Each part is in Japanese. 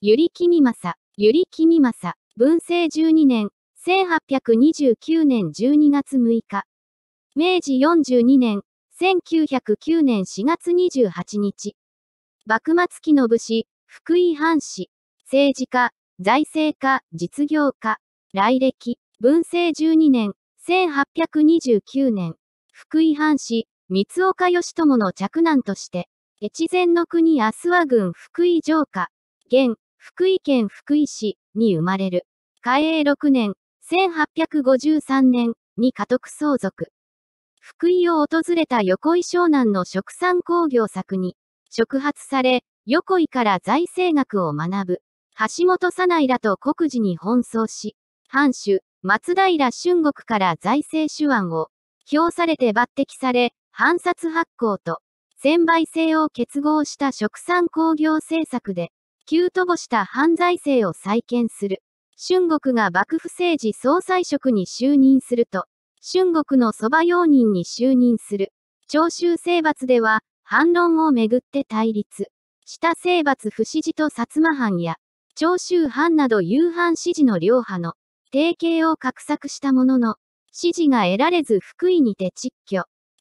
ゆりきみまさ、ゆりきみまさ、文政12年、1829年12月6日。明治42年、1909年4月28日。幕末期の武士、福井藩士、政治家、財政家、実業家、来歴、文政12年、1829年、福井藩士、三岡義友の嫡男として、越前の国阿諏訪郡福井城下、現、福井県福井市に生まれる。嘉永6年、1853年に家督相続。福井を訪れた横井湘南の食産工業作に、触発され、横井から財政学を学ぶ。橋本早いらと国事に奔走し、藩主、松平春国から財政手腕を、評されて抜擢され、藩札発行と、専売制を結合した食産工業政策で、急とぼした犯罪性を再建する。春国が幕府政治総裁職に就任すると、春国の蕎麦用人に就任する。長州征伐では、反論をめぐって対立。下征伐不支持と薩摩藩や、長州藩など夕飯支持の両派の、提携を画策したものの、支持が得られず福井にて撤居、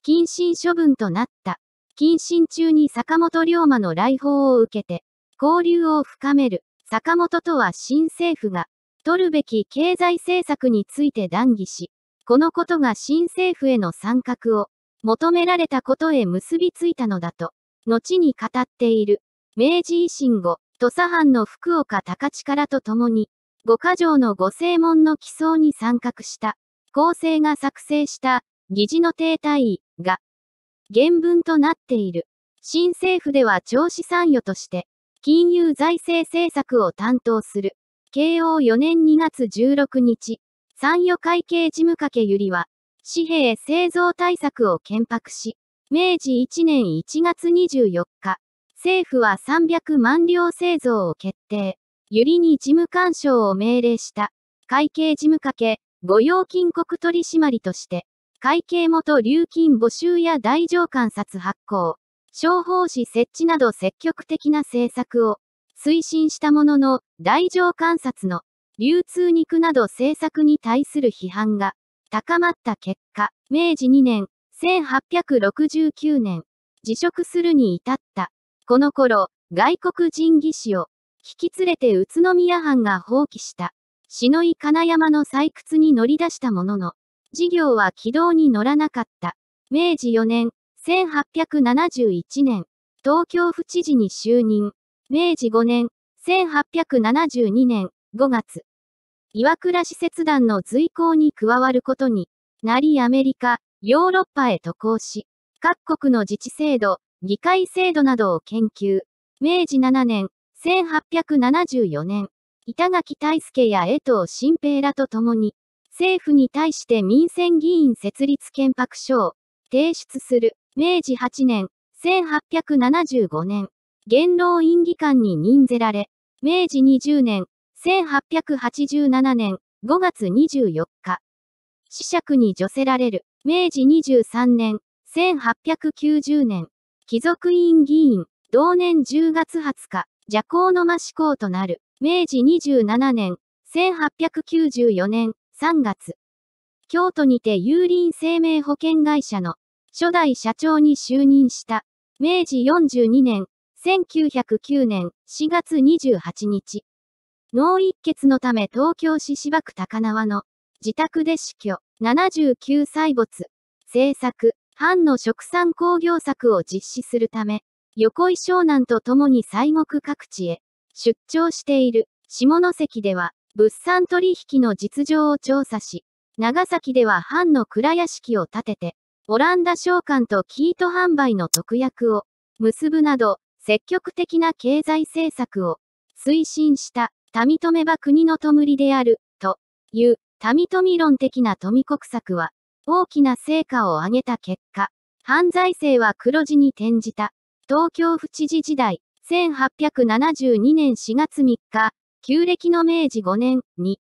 謹慎処分となった。謹慎中に坂本龍馬の来訪を受けて、交流を深める。坂本とは新政府が取るべき経済政策について談議し、このことが新政府への参画を求められたことへ結びついたのだと、後に語っている。明治維新後、土佐藩の福岡高知からと共に、五箇条の五正門の起草に参画した、構成が作成した、議事の停滞位が、原文となっている。新政府では調子参与として、金融財政政策を担当する。慶応4年2月16日、参与会計事務掛けゆりは、紙幣製造対策を検白し、明治1年1月24日、政府は300万両製造を決定。ゆりに事務官賞を命令した。会計事務掛け、御用金国取締りとして、会計元流金募集や大乗観察発行。商法士設置など積極的な政策を推進したものの、大乗観察の流通肉など政策に対する批判が高まった結果、明治2年、1869年、辞職するに至った。この頃、外国人技師を引き連れて宇都宮藩が放棄した、篠井金山の採掘に乗り出したものの、事業は軌道に乗らなかった。明治4年、1871年、東京府知事に就任。明治5年、1872年5月、岩倉使節団の随行に加わることになりアメリカ、ヨーロッパへ渡航し、各国の自治制度、議会制度などを研究。明治7年、1874年、板垣大助や江藤新平らと共に、政府に対して民選議員設立憲白書を提出する。明治8年、1875年、元老院議官に任ぜられ、明治20年、1887年5月24日、子爵に除せられる、明治23年、1890年、貴族院議員、同年10月20日、邪行の間志向となる、明治27年、1894年3月、京都にて有林生命保険会社の初代社長に就任した。明治42年、1909年4月28日。脳一血のため東京市芝区高輪の自宅で死去、79歳没。政策、藩の食産工業策を実施するため、横井湘南と共に西国各地へ出張している下関では物産取引の実情を調査し、長崎では藩の蔵屋敷を建てて、オランダ商館とキート販売の特約を結ぶなど、積極的な経済政策を推進した、民富は国の弔である、という、民富論的な富国策は、大きな成果を上げた結果、犯罪性は黒字に転じた。東京府知事時代、1872年4月3日、旧暦の明治5年に、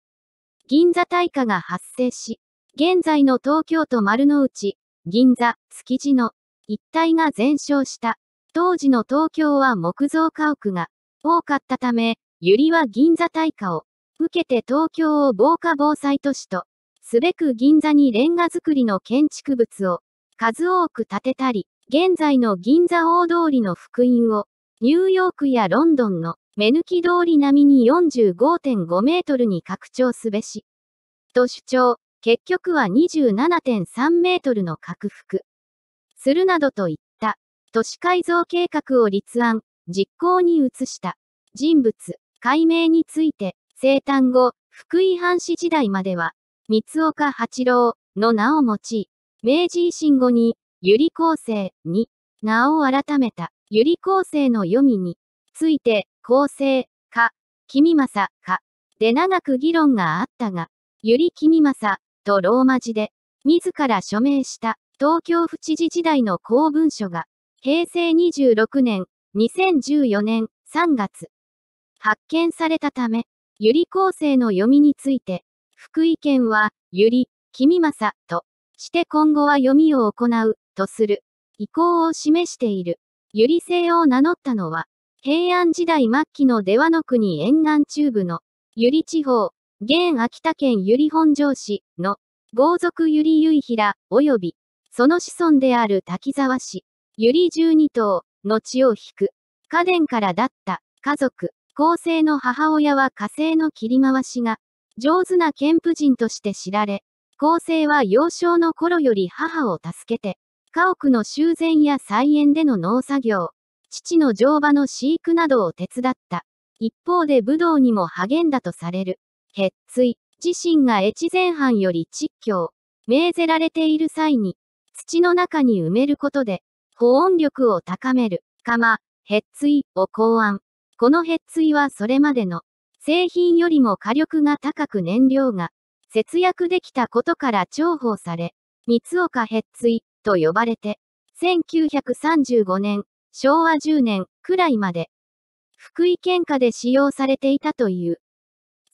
銀座大火が発生し、現在の東京都丸の内、銀座、築地の一帯が全焼した。当時の東京は木造家屋が多かったため、百合は銀座大火を受けて東京を防火防災都市とすべく銀座にレンガ造りの建築物を数多く建てたり、現在の銀座大通りの福音をニューヨークやロンドンの目抜き通り並みに45.5メートルに拡張すべし。と主張。結局は27.3メートルの拡幅。するなどといった、都市改造計画を立案、実行に移した。人物、解明について、生誕後、福井藩士時代までは、三岡八郎の名を用い、明治維新後に、ゆり構成に、名を改めた、ゆり構成の読みに、ついて、構成、か、君正、か、で長く議論があったが、ゆり君正、とローマ字で、自ら署名した東京府知事時代の公文書が、平成26年、2014年3月、発見されたため、ゆり構成の読みについて、福井県は、ゆり、君正として今後は読みを行うとする意向を示している。ゆり姓を名乗ったのは、平安時代末期の出羽の国沿岸中部のゆり地方現秋田県由利本荘市の豪族由利結平及びその子孫である滝沢氏由利十二頭の血を引く家電からだった家族後世の母親は火星の切り回しが上手な剣婦人として知られ後世は幼少の頃より母を助けて家屋の修繕や菜園での農作業、父の乗馬の飼育などを手伝った。一方で武道にも励んだとされる。決墜、自身が越前藩より窒強、命ぜられている際に、土の中に埋めることで、保温力を高める、釜、ヘッを考案。このヘッはそれまでの製品よりも火力が高く燃料が節約できたことから重宝され、三岡ヘッと呼ばれて、1935年、昭和10年くらいまで、福井県下で使用されていたという。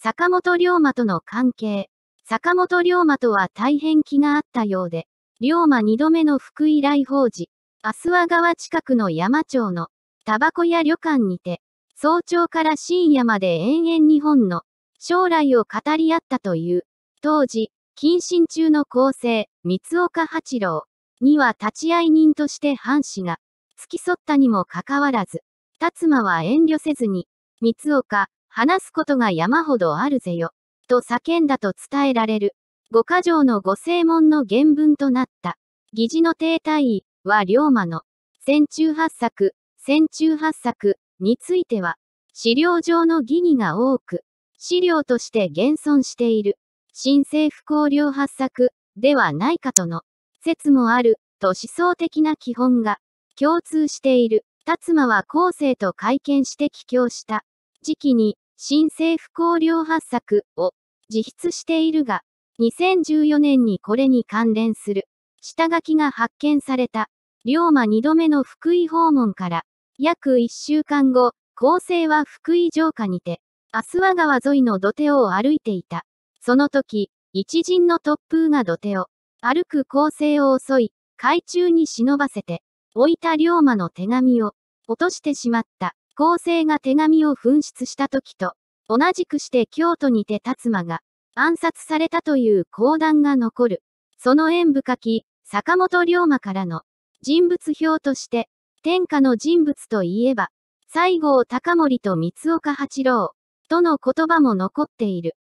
坂本龍馬との関係。坂本龍馬とは大変気があったようで、龍馬二度目の福井来訪時、阿日訪川近くの山町の、タバコや旅館にて、早朝から深夜まで延々日本の将来を語り合ったという、当時、謹慎中の構成、三岡八郎には立ち会い人として藩士が付き添ったにもかかわらず、達馬は遠慮せずに、三岡、話すことが山ほどあるぜよ、と叫んだと伝えられる。五箇条の五正門の原文となった。疑似の停滞位は龍馬の、戦中八作、戦中八作については、資料上の疑義が多く、資料として現存している、新政府公領発作ではないかとの説もある、と思想的な基本が共通している。達馬は後世と会見して帰郷した。時期に、新政府綱領発作を自筆しているが、2014年にこれに関連する下書きが発見された。龍馬二度目の福井訪問から、約一週間後、構生は福井城下にて、明日は川沿いの土手を歩いていた。その時、一陣の突風が土手を、歩く構生を襲い、海中に忍ばせて、置いた龍馬の手紙を、落としてしまった。恒星が手紙を紛失した時と、同じくして京都にて達馬が暗殺されたという講談が残る。その演武き、坂本龍馬からの人物表として、天下の人物といえば、西郷隆盛と三岡八郎との言葉も残っている。